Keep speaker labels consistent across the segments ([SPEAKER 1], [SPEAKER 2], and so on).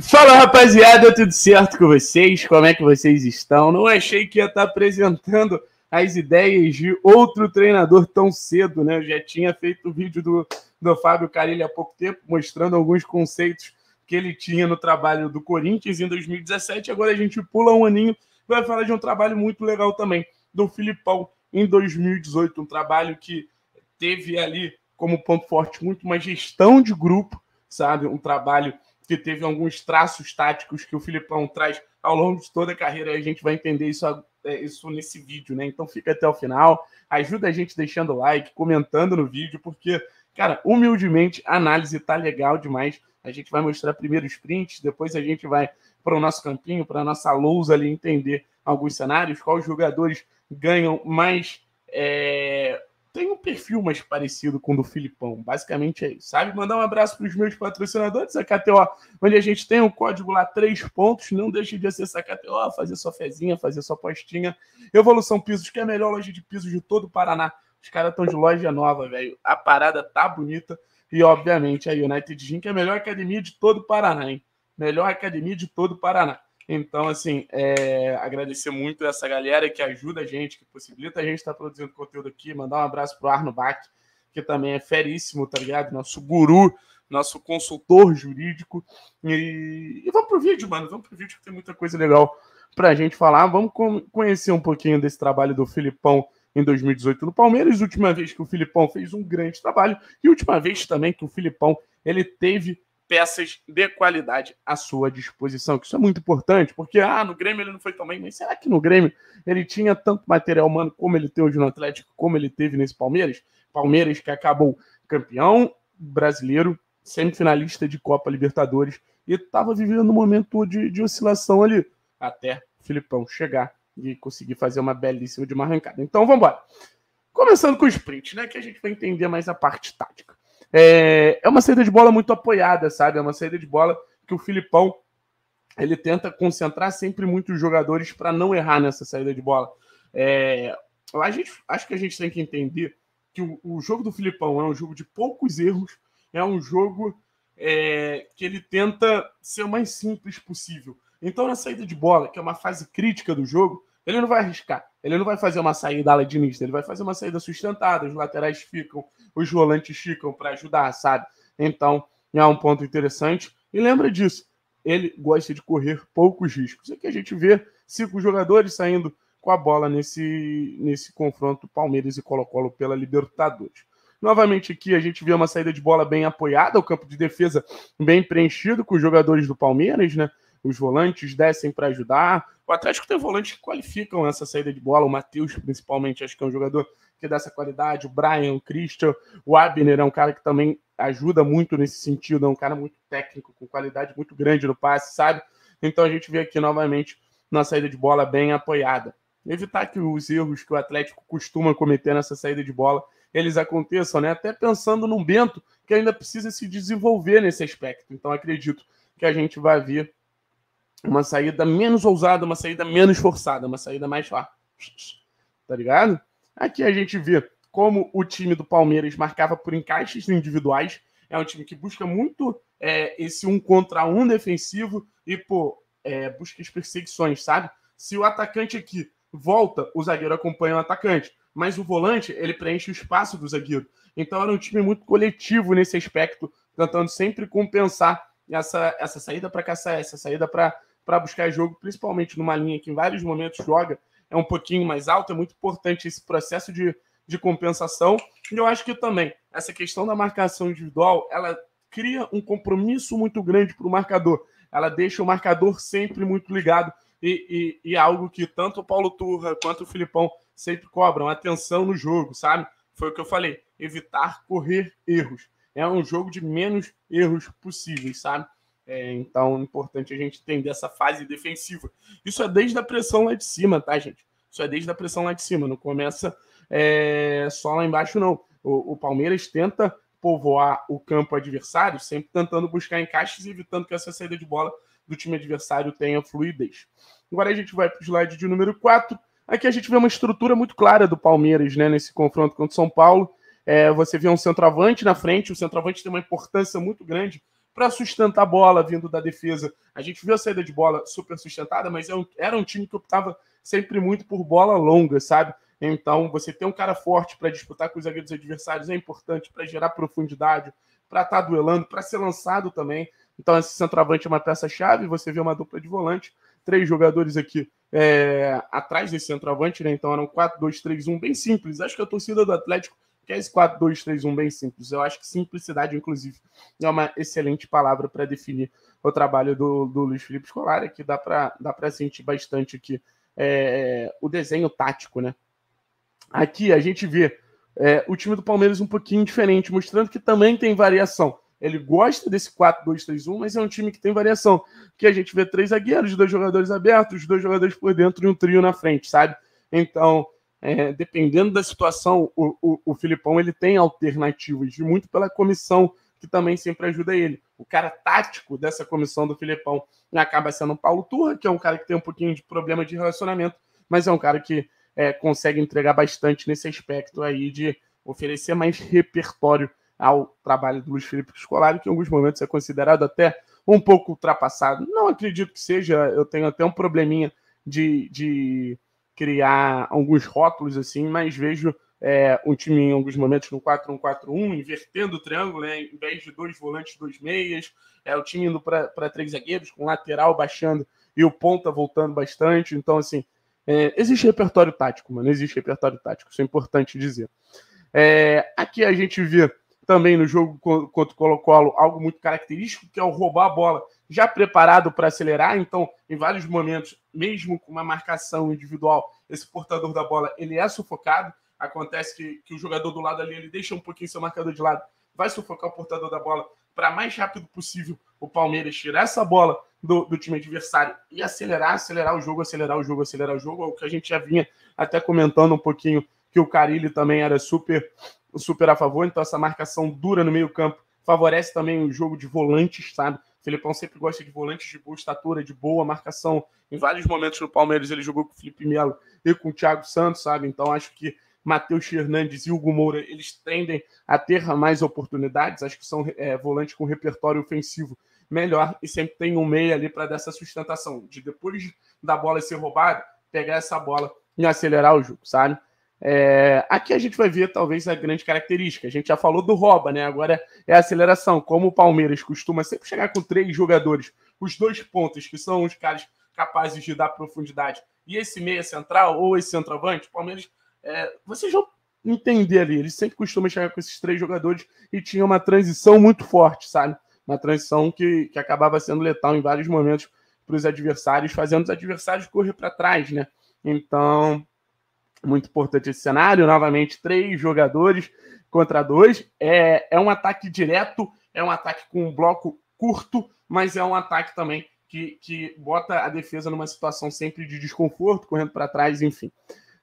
[SPEAKER 1] Fala rapaziada, tudo certo com vocês? Como é que vocês estão? Não achei que ia estar apresentando as ideias de outro treinador tão cedo, né? Eu já tinha feito o vídeo do, do Fábio Carilli há pouco tempo, mostrando alguns conceitos que ele tinha no trabalho do Corinthians em 2017. Agora a gente pula um aninho e vai falar de um trabalho muito legal também, do Filipão em 2018. Um trabalho que teve ali como ponto forte muito uma gestão de grupo, sabe? Um trabalho que teve alguns traços táticos que o Filipão traz ao longo de toda a carreira, a gente vai entender isso, é, isso nesse vídeo, né? Então fica até o final, ajuda a gente deixando o like, comentando no vídeo, porque, cara, humildemente a análise tá legal demais. A gente vai mostrar primeiro os prints, depois a gente vai para o nosso campinho, para a nossa lousa ali entender alguns cenários, quais jogadores ganham mais é, tem um perfil mais parecido com o do Filipão. Basicamente é isso. Sabe? Mandar um abraço para os meus patrocinadores, a KTO, onde a gente tem o um código lá, três pontos. Não deixe de acessar a KTO, fazer sua fezinha, fazer sua postinha. Evolução Pisos, que é a melhor loja de pisos de todo o Paraná. Os caras estão de loja nova, velho. A parada tá bonita. E, obviamente, a United Gym, que é a melhor academia de todo o Paraná, hein? Melhor academia de todo o Paraná. Então, assim, é, agradecer muito essa galera que ajuda a gente, que possibilita a gente estar produzindo conteúdo aqui. Mandar um abraço pro Arno Bach, que também é feríssimo, tá ligado? Nosso guru, nosso consultor jurídico. E, e vamos pro vídeo, mano. Vamos pro vídeo que tem muita coisa legal para a gente falar. Vamos conhecer um pouquinho desse trabalho do Filipão em 2018 no Palmeiras. Última vez que o Filipão fez um grande trabalho e última vez também que o Filipão ele teve peças de qualidade à sua disposição. Que isso é muito importante, porque ah, no Grêmio ele não foi tão bem, mas será que no Grêmio ele tinha tanto material humano como ele tem hoje no Atlético, como ele teve nesse Palmeiras? Palmeiras que acabou campeão brasileiro, semifinalista de Copa Libertadores e estava vivendo um momento de, de oscilação ali, até o Filipão chegar e conseguir fazer uma belíssima de uma arrancada. Então vamos embora. Começando com o sprint, né? Que a gente vai entender mais a parte tática. É, é uma saída de bola muito apoiada, sabe? É uma saída de bola que o Filipão ele tenta concentrar sempre muito os jogadores para não errar nessa saída de bola. É, a gente, acho que a gente tem que entender que o, o, jogo do Filipão é um jogo de poucos erros, é um jogo é, que ele tenta ser o mais simples possível. Então, na saída de bola, que é uma fase crítica do jogo, ele não vai arriscar. Ele não vai fazer uma saída de aladinista. Ele vai fazer uma saída sustentada. Os laterais ficam, os volantes ficam para ajudar, sabe? Então, é um ponto interessante. E lembra disso. Ele gosta de correr poucos riscos. É que a gente vê cinco jogadores saindo com a bola nesse, nesse confronto Palmeiras e Colo-Colo pela Libertadores. Novamente aqui a gente vê uma saída de bola bem apoiada, o campo de defesa bem preenchido com os jogadores do Palmeiras, né? os volantes descem para ajudar. O Atlético tem volantes que qualificam essa saída de bola, o Matheus, principalmente, acho que é um jogador que dá dessa qualidade, o Brian, o Christian, o Abner é um cara que também ajuda muito nesse sentido, é um cara muito técnico, com qualidade muito grande no passe, sabe? Então a gente vê aqui novamente na saída de bola bem apoiada. Evitar que os erros que o Atlético costuma cometer nessa saída de bola eles aconteçam, né? Até pensando num Bento que ainda precisa se desenvolver nesse aspecto. Então acredito que a gente vai ver uma saída menos ousada, uma saída menos forçada, uma saída mais lá. Tá ligado? Aqui a gente vê como o time do Palmeiras marcava por encaixes individuais. É um time que busca muito é, esse um contra um defensivo e, pô, é, busca as perseguições, sabe? Se o atacante aqui volta, o zagueiro acompanha o atacante, mas o volante, ele preenche o espaço do zagueiro. Então era um time muito coletivo nesse aspecto, tentando sempre compensar essa, essa saída para caçar, essa saída para para buscar jogo, principalmente numa linha que em vários momentos joga, é um pouquinho mais alto é muito importante esse processo de, de compensação. E eu acho que também essa questão da marcação individual, ela cria um compromisso muito grande para o marcador. Ela deixa o marcador sempre muito ligado e, e, e, é algo que tanto o Paulo Turra quanto o Filipão sempre cobram, atenção no jogo, sabe? Foi o que eu falei, evitar correr erros. É um jogo de menos erros possíveis, sabe? É, então, é importante a gente entender essa fase defensiva. Isso é desde a pressão lá de cima, tá, gente? Isso é desde a pressão lá de cima, não começa é, só lá embaixo, não. O, o, Palmeiras tenta povoar o campo adversário, sempre tentando buscar encaixes e evitando que essa saída de bola do time adversário tenha fluidez. Agora a gente vai para o slide de número 4. Aqui a gente vê uma estrutura muito clara do Palmeiras né, nesse confronto contra o São Paulo. É, você vê um centroavante na frente, o centroavante tem uma importância muito grande para sustentar a bola vindo da defesa. A gente viu a saída de bola super sustentada, mas é era um time que optava sempre muito por bola longa, sabe? Então, você ter um cara forte para disputar com os zagueiros adversários é importante para gerar profundidade, para estar tá duelando, para ser lançado também. Então, esse centroavante é uma peça-chave. Você vê uma dupla de volante, três jogadores aqui é, atrás desse centroavante, né? Então, eram quatro 4-2-3-1, bem simples. Acho que a torcida do Atlético que é esse 4-2-3-1 bem simples. Eu acho que simplicidade, inclusive, é uma excelente palavra para definir o trabalho do, do Luiz Felipe Scolari, que dá para dá para sentir bastante aqui é, o desenho tático, né? Aqui a gente vê é, o time do Palmeiras um pouquinho diferente, mostrando que também tem variação. Ele gosta desse 4-2-3-1, mas é um time que tem variação. Que a gente vê três zagueiros, dois jogadores abertos, dois jogadores por dentro e um trio na frente, sabe? Então, é, dependendo da situação, o, o, o Filipão ele tem alternativas, e muito pela comissão, que também sempre ajuda ele. O cara tático dessa comissão do Filipão né, acaba sendo o Paulo Turra, que é um cara que tem um pouquinho de problema de relacionamento, mas é um cara que é, consegue entregar bastante nesse aspecto aí de oferecer mais repertório ao trabalho do Luiz Felipe Scolari, que em alguns momentos é considerado até um pouco ultrapassado. Não acredito que seja, eu tenho até um probleminha de, de criar alguns rótulos assim, mas vejo é, um time em alguns momentos no 4-1-4-1, invertendo o triângulo, né? em vez de dois volantes, dois meias, é, o time indo para três zagueiros, com lateral baixando e o ponta voltando bastante. Então, assim, é, existe repertório tático, mano, existe repertório tático, isso é importante dizer. É, aqui a gente vê também no jogo contra o Colo-Colo algo muito característico, que é o roubar a bola já preparado para acelerar. Então, em vários momentos, mesmo com uma marcação individual, esse portador da bola ele é sufocado. Acontece que, que o jogador do lado ali ele deixa um pouquinho seu marcador de lado, vai sufocar o portador da bola para mais rápido possível o Palmeiras tirar essa bola do, do, time adversário e acelerar, acelerar o jogo, acelerar o jogo, acelerar o jogo. É o que a gente já vinha até comentando um pouquinho que o Carilli também era super super a favor, então essa marcação dura no meio-campo favorece também o jogo de volantes, sabe? O Filipão sempre gosta de volantes de boa estatura, de boa marcação. Em vários momentos no Palmeiras ele jogou com o Felipe Melo e com o Thiago Santos, sabe? Então acho que Matheus Fernandes e Hugo Moura, eles tendem a ter mais oportunidades. Acho que são é, volantes com repertório ofensivo melhor e sempre tem um meia ali para dar essa sustentação, de depois da bola ser roubada, pegar essa bola e acelerar o jogo, sabe? É, aqui a gente vai ver talvez a né, grande característica. A gente já falou do Roba, né? Agora é a aceleração. Como o Palmeiras costuma sempre chegar com três jogadores, os dois pontos, que são os caras capazes de dar profundidade, e esse meia central ou esse centroavante, o Palmeiras, é, vocês vão entender ali. Ele sempre costuma chegar com esses três jogadores e tinha uma transição muito forte, sabe? Uma transição que, que acabava sendo letal em vários momentos para os adversários, fazendo os adversários correr para trás, né? Então, muito importante esse cenário. Novamente, três jogadores contra dois. É, é um ataque direto, é um ataque com um bloco curto, mas é um ataque também que, que bota a defesa numa situação sempre de desconforto, correndo para trás, enfim.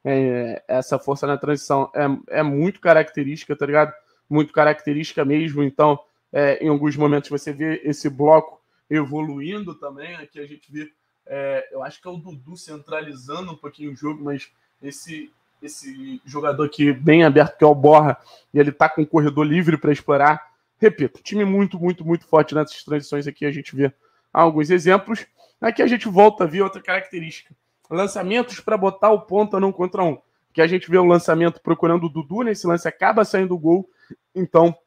[SPEAKER 1] É, essa força na transição é, é muito característica, tá ligado? Muito característica mesmo. Então, é, em alguns momentos você vê esse bloco evoluindo também. Aqui né, a gente vê, é, eu acho que é o Dudu centralizando um pouquinho o jogo, mas esse esse jogador aqui bem aberto que é o Borra, e ele tá com o corredor livre para explorar. Repito, time muito, muito, muito forte nessas transições aqui, a gente vê alguns exemplos. Aqui a gente volta a ver outra característica. Lançamentos para botar o ponta não contra um. Que a gente vê o lançamento procurando o Dudu, nesse né? lance acaba saindo o gol. Então,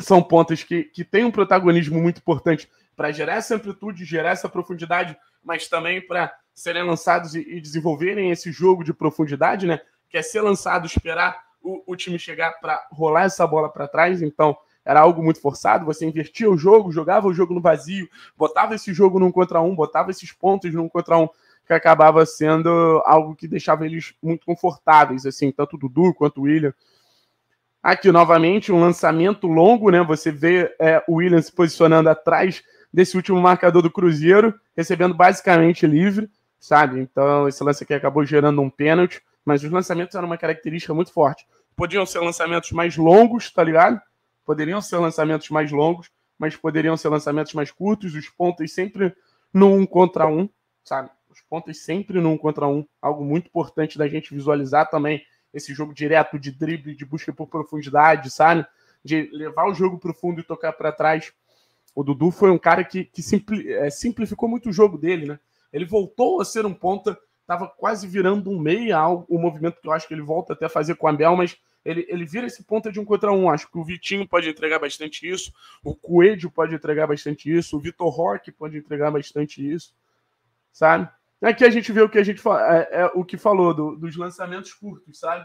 [SPEAKER 1] são pontas que, que têm um protagonismo muito importante para gerar essa amplitude, gerar essa profundidade, mas também para serem lançados e, desenvolverem esse jogo de profundidade, né? Que é ser lançado, esperar o, o time chegar para rolar essa bola para trás. Então, era algo muito forçado. Você invertia o jogo, jogava o jogo no vazio, botava esse jogo num contra um, botava esses pontos num contra um, que acabava sendo algo que deixava eles muito confortáveis, assim, tanto o Dudu quanto o William. Aqui, novamente, um lançamento longo, né? Você vê é, o William se posicionando atrás desse último marcador do Cruzeiro, recebendo basicamente livre sabe? Então, esse lance aqui acabou gerando um pênalti, mas os lançamentos eram uma característica muito forte. Podiam ser lançamentos mais longos, tá ligado? Poderiam ser lançamentos mais longos, mas poderiam ser lançamentos mais curtos, os pontos sempre no um contra um, sabe? Os pontos sempre no um contra um, algo muito importante da gente visualizar também esse jogo direto de drible, de busca por profundidade, sabe? De levar o jogo para o fundo e tocar para trás. O Dudu foi um cara que, que simpli, é, simplificou muito o jogo dele, né? Ele voltou a ser um ponta, estava quase virando um meia, o um movimento que eu acho que ele volta até a fazer com a Bel, mas ele, ele vira esse ponta de um contra um. Acho que o Vitinho pode entregar bastante isso, o Coelho pode entregar bastante isso, o Vitor Roque pode entregar bastante isso, sabe? Aqui a gente vê o que a gente é, é o que falou do, dos lançamentos curtos, sabe?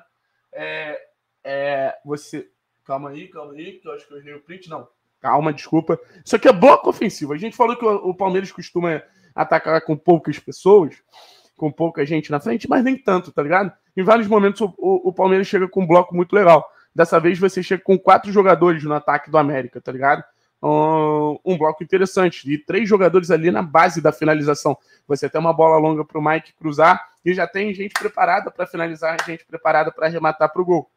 [SPEAKER 1] É, é, você. Calma aí, calma aí, que eu acho que eu errei o print. Não, calma, desculpa. Isso aqui é bloco ofensivo. A gente falou que o, o Palmeiras costuma atacar com poucas pessoas, com pouca gente na frente, mas nem tanto, tá ligado? Em vários momentos o, o, Palmeiras chega com um bloco muito legal. Dessa vez você chega com quatro jogadores no ataque do América, tá ligado? Um, bloco interessante, e três jogadores ali na base da finalização. Você tem uma bola longa para o Mike cruzar e já tem gente preparada para finalizar, gente preparada para arrematar para o gol.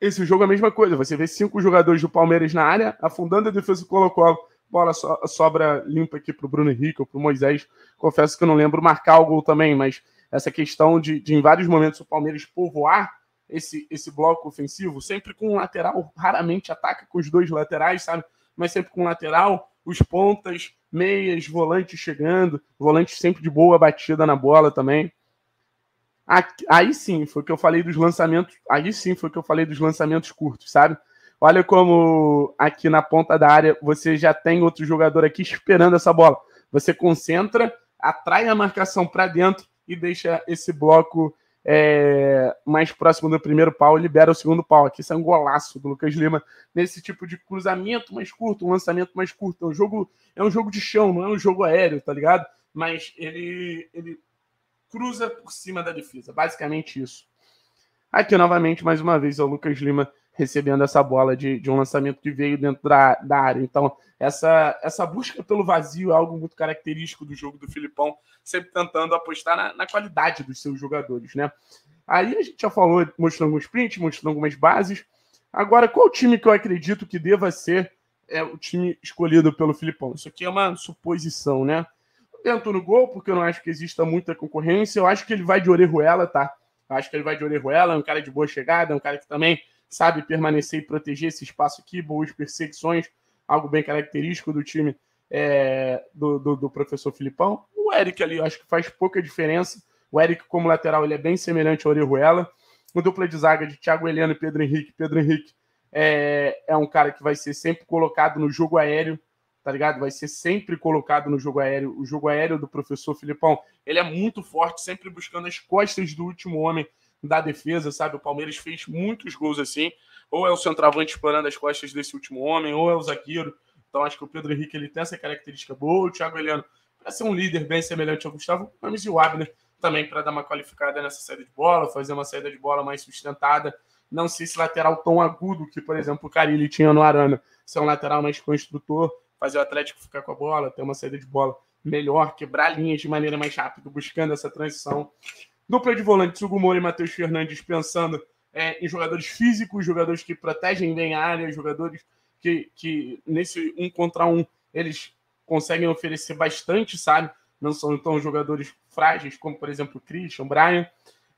[SPEAKER 1] Esse jogo é a mesma coisa. Você vê cinco jogadores do Palmeiras na área, afundando a defesa do Colo-Colo bola so, sobra limpa aqui para o Bruno Henrique ou para o Moisés. Confesso que eu não lembro marcar o gol também, mas essa questão de, de, em vários momentos o Palmeiras povoar esse, esse bloco ofensivo, sempre com um lateral, raramente ataca com os dois laterais, sabe? Mas sempre com um lateral, os pontas, meias, volante chegando, volante sempre de boa batida na bola também. Aí sim foi o que eu falei dos lançamentos. Aí sim foi o que eu falei dos lançamentos curtos, sabe? Olha como aqui na ponta da área você já tem outro jogador aqui esperando essa bola. Você concentra, atrai a marcação para dentro e deixa esse bloco é, mais próximo do primeiro pau e libera o segundo pau. Aqui isso é um golaço do Lucas Lima nesse tipo de cruzamento mais curto, um lançamento mais curto. É um jogo, é um jogo de chão, não é um jogo aéreo, tá ligado? Mas ele, ele cruza por cima da defesa. Basicamente isso. Aqui novamente, mais uma vez, é o Lucas Lima recebendo essa bola de, de um lançamento que veio dentro da, da área. Então, essa, essa busca pelo vazio é algo muito característico do jogo do Filipão, sempre tentando apostar na, na qualidade dos seus jogadores, né? Aí a gente já falou, mostrando alguns prints, mostrando algumas bases. Agora, qual time que eu acredito que deva ser é, o time escolhido pelo Filipão? Isso aqui é uma suposição, né? Tento no gol, porque eu não acho que exista muita concorrência. Eu acho que ele vai de Orejuela, tá? Eu acho que ele vai de Orejuela, é um cara de boa chegada, é um cara que também sabe permanecer e proteger esse espaço aqui, boas perseguições, algo bem característico do time é, do, do, do, professor Filipão. O Eric ali, acho que faz pouca diferença. O Eric, como lateral, ele é bem semelhante ao Ruela. O dupla de zaga de Thiago Heleno e Pedro Henrique. Pedro Henrique é, é um cara que vai ser sempre colocado no jogo aéreo, tá ligado? Vai ser sempre colocado no jogo aéreo. O jogo aéreo do professor Filipão, ele é muito forte, sempre buscando as costas do último homem da defesa, sabe? O Palmeiras fez muitos gols assim. Ou é o centroavante explorando as costas desse último homem, ou é o zagueiro. Então acho que o Pedro Henrique ele tem essa característica boa. O Thiago Heliano para ser um líder bem semelhante ao Gustavo Gomes e o Abner também para dar uma qualificada nessa saída de bola, fazer uma saída de bola mais sustentada. Não sei se lateral tão agudo que, por exemplo, o Carilli tinha no Arana. Ser é um lateral mais construtor, fazer o Atlético ficar com a bola, ter uma saída de bola melhor, quebrar linhas de maneira mais rápida, buscando essa transição. Dupla de volante, Sugumori e Matheus Fernandes, pensando é, em jogadores físicos, jogadores que protegem bem a área, jogadores que, que nesse um contra um eles conseguem oferecer bastante, sabe? Não são então jogadores frágeis, como por exemplo o Christian, Brian.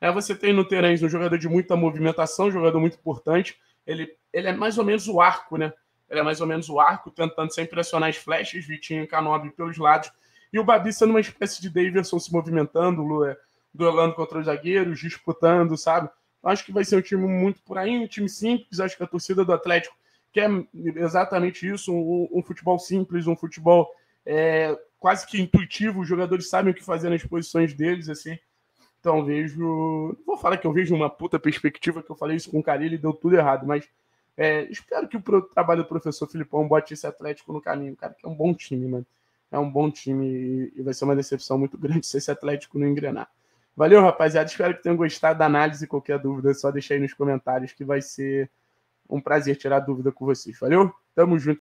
[SPEAKER 1] É, você tem no Terence um jogador de muita movimentação, um jogador muito importante. Ele, ele é mais ou menos o arco, né? Ele é mais ou menos o arco, tentando sempre acionar as flechas, Vitinho e Canobi pelos lados. E o sendo uma espécie de Davidson se movimentando, Lua duelando contra os zagueiros, disputando, sabe? Acho que vai ser um time muito por aí, um time simples. Acho que a torcida do Atlético quer exatamente isso: um, um futebol simples, um futebol é, quase que intuitivo. Os jogadores sabem o que fazer nas posições deles, assim. Então vejo. Não vou falar que eu vejo uma puta perspectiva, que eu falei isso com o Carilho e deu tudo errado, mas é, espero que o trabalho do professor Filipão bote esse Atlético no caminho, cara, que é um bom time, mano. É um bom time e vai ser uma decepção muito grande se esse Atlético não engrenar. Valeu, rapaziada. Espero que tenham gostado da análise. Qualquer dúvida, é só deixar aí nos comentários que vai ser um prazer tirar dúvida com vocês. Valeu? Tamo junto.